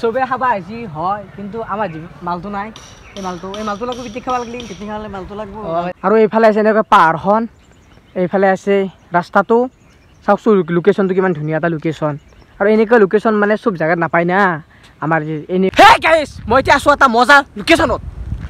চবে খাবা আহিছে হয় কিন্তু আমাৰ যি মালটো নাই এই মালটো এই মালটো লাগব পিকনিক খাব লাগিল পিকনিক খাবলৈ মালটো লাগব আৰু এইফালে আছে এনেকুৱা পাহাৰখন এইফালে আছে ৰাস্তাটো চাওকচোন লোকেশ্যনটো কিমান ধুনীয়া এটা লোকেশ্যন আৰু এনেকুৱা লোকেশ্যন মানে চব জেগাত নাপায় না আমাৰ এনে মই এতিয়া আছোঁ এটা মজা লোকেশ্যনত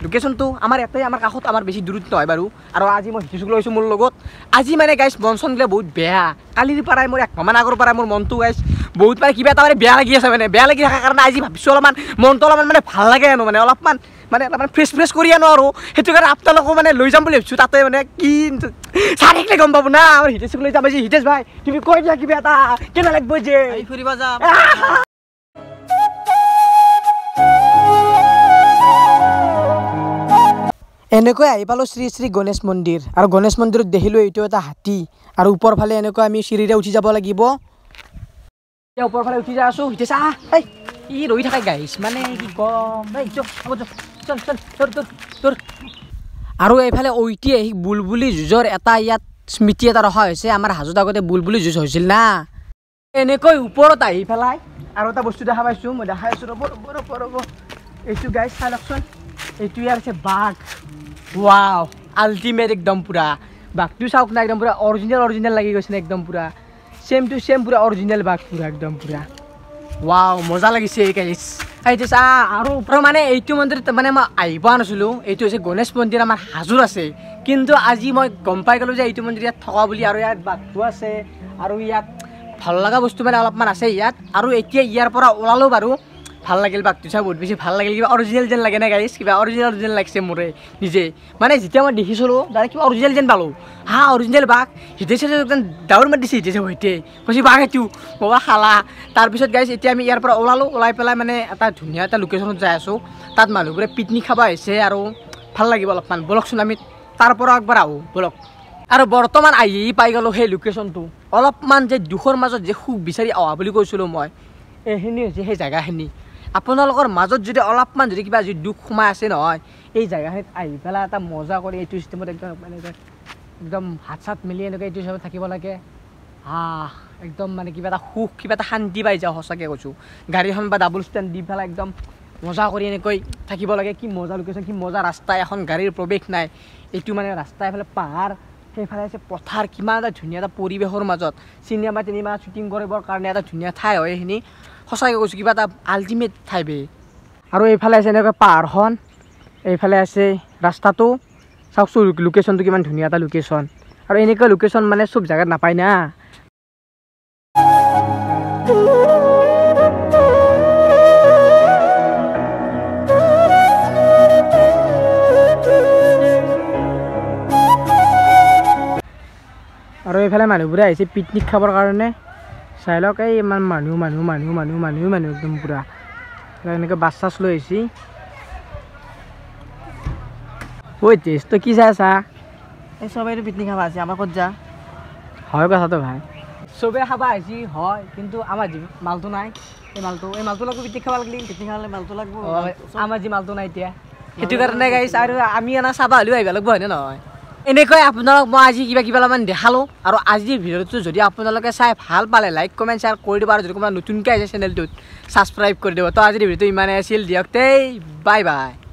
লোকেশ্যনটো আমাৰ ইয়াতে আমাৰ কাষত আমাৰ বেছি দূৰত্ব হয় বাৰু আৰু আজি মই হিটিচুক লৈছোঁ মোৰ লগত আজি মানে গাইজ মনচন দিলে বহুত বেয়া কালিৰ পৰাই মোৰ এক ভমান আগৰ পৰাই মোৰ মনটো গাইছ বহুত মানে কিবা এটা মানে বেয়া লাগি আছে মানে বেয়া লাগি থকাৰ কাৰণে আজি ভাবিছোঁ অলপমান মনটো অলপমান মানে ভাল লাগে আনো মানে অলপমান মানে অলপমান ফ্ৰেছ ফ্ৰেছ কৰি আনো আৰু সেইটো কাৰণে আপোনালোকো মানে লৈ যাম বুলি ভাবিছোঁ তাতে মানে কি চাৰি গম পাব না আমাৰ হিটেশ্বক লৈ যাম হিটেশ ভাই তুমি কৈ দিয়া কিবা এটা কেনে লাগিব যে এনেকৈ আহি পালোঁ শ্ৰী শ্ৰী গণেশ মন্দিৰ আৰু গণেশ মন্দিৰত দেখিলোঁ এইটো এটা হাতী আৰু ওপৰ ফালে এনেকৈ আমি চিৰিৰে উঠি যাব লাগিব ওপৰ ফালে উঠি যাই আছোঁ ই ৰৈ থাকে গাইছ মানে কি কম আৰু এইফালে ঐতিহাসিক বুলবুলি যুঁজৰ এটা ইয়াত স্মৃতি এটা ৰখা হৈছে আমাৰ হাজত আগতে বুলবুলি যুঁজ হৈছিল না এনেকৈ ওপৰত আহি পেলাই আৰু এটা বস্তু দেখা পাইছোঁ মই দেখাই আছোঁ ৰ'ব ৰ'ব ৰ'ব এইটো গাইছ চাই লওকচোন এইটো ইয়াৰ হৈছে বাঘ ৱাও আল্টিমেট একদম পূৰা বাঘটো চাওক না একদম পূৰা অৰিজিনেল অৰিজিনেল লাগি গৈছে না একদম পূৰা চেম টু চেম পূৰা অৰিজিনেল বাঘ পূৰা একদম পূৰা ৱাও মজা লাগিছে এইকাইছ চা ah, আৰু ওপৰত মানে এইটো মন্দিৰত মানে মই আহিব নাছিলোঁ এইটো হৈছে গণেশ মন্দিৰ আমাৰ হাজোৰ আছে কিন্তু আজি মই গম পাই গ'লোঁ যে এইটো মন্দিৰ ইয়াত থকা বুলি আৰু ইয়াত বাঘটো আছে আৰু ইয়াত ভাল লগা বস্তু মানে অলপমান আছে ইয়াত আৰু এতিয়া ইয়াৰ পৰা ওলালোঁ বাৰু ভাল লাগিল বাঘটো চাই বহুত বেছি ভাল লাগিল কিবা অৰিজিনেল যেন লাগে নাই গাইজ কিবা অৰিজিনেল অৰিজিনেল লাগিছে মোৰে নিজে মানে যেতিয়া মই দেখিছিলোঁ দাদা কিবা অৰিজিনেল যেন পালোঁ হা অৰিজিনেল বাঘ হৃদয় একদম ডাউৰ মাত দিছে হৃদয় সৈতে কৈছে বাঘ সেইটো বাবা খালা তাৰপিছত গাইছ এতিয়া আমি ইয়াৰ পৰা ওলালোঁ ওলাই পেলাই মানে এটা ধুনীয়া এটা লোকেশ্যনত যাই আছোঁ তাত মানুহবোৰে পিকনিক খাব আহিছে আৰু ভাল লাগিব অলপমান বলকচোন আমি তাৰ পৰা একবাৰ আহোঁ বলক আৰু বৰ্তমান আহি পাই গ'লোঁ সেই লোকেশ্যনটো অলপমান যে দুখৰ মাজত যে সুখ বিচাৰি অহা বুলি কৈছিলোঁ মই এইখিনি হৈছে সেই জেগাখিনি আপোনালোকৰ মাজত যদি অলপমান যদি কিবা যদি দুখ সোমাই আছে নহয় এই জেগাখিনিত আহি পেলাই এটা মজা কৰি এইটো চিষ্টেমত একদম মানে একদম হাত চাত মেলি এনেকৈ এইটো হিচাপে থাকিব লাগে হা একদম মানে কিবা এটা সুখ কিবা এটা শান্তি পাই যাওঁ সঁচাকৈ কৈছোঁ গাড়ীখন বা ডাবল ষ্টেণ্ড দি পেলাই একদম মজা কৰি এনেকৈ থাকিব লাগে কি মজা লোকেশ্যন কি মজা ৰাস্তা এখন গাড়ীৰ প্ৰৱেশ নাই এইটো মানে ৰাস্তা এফালে পাহাৰ সেইফালে আছে পথাৰ কিমান এটা ধুনীয়া এটা পৰিৱেশৰ মাজত চিনেমা তিনিমা শ্বুটিং কৰিবৰ কাৰণে এটা ধুনীয়া ঠাই হয় সেইখিনি সঁচাকৈ কৈছোঁ কিবা এটা আল্টিমেট ঠাই বে আৰু এইফালে আছে এনেকৈ পাহাৰখন এইফালে আছে ৰাস্তাটো চাওকচোন লোকেশ্যনটো কিমান ধুনীয়া এটা লোকেশ্যন আৰু এনেকুৱা লোকেশ্যন মানে চব জেগাত নাপায় না এইফালে মানুহবোৰে আহিছে পিকনিক খাবৰ কাৰণে চাই লওক এই ইমান মানুহ মানুহ মানুহ মানুহ মানুহ মানুহ একদম পুৰা এনেকৈ বাছ চাছ লৈ আহিছে ঐ টেষ্টটো কি চাই চা এই চবেইতো পিকনিক খাব আছে আমাৰ ক'ত যা হয় কথাটো ভাই চবে খাব আহিছে হয় কিন্তু আমাৰ যি মালটো নাই এই মালটো এই মালটো লাগিব পিকনিক খাব লাগিলে পিকনিক খাবলৈ মালটো লাগিব আমাৰ যি মালটো নাই এতিয়া সেইটো কাৰণে গাইছ আৰু আমি এনে চাব হ'লেও আহিব লাগিব হয়নে নহয় এনেকৈ আপোনালোক মই আজি কিবা কিবা অলপমান দেখালোঁ আৰু আজিৰ ভিডিঅ'টো যদি আপোনালোকে চাই ভাল পালে লাইক কমেণ্ট শ্বেয়াৰ কৰি দিব আৰু যদি কোনোবা নতুনকৈ আহিছে চেনেলটোত ছাবস্ক্ৰাইব কৰি দিব তো আজিৰ ভিডিঅ'টো ইমানেই আছিল দিয়ক দেই বাই বাই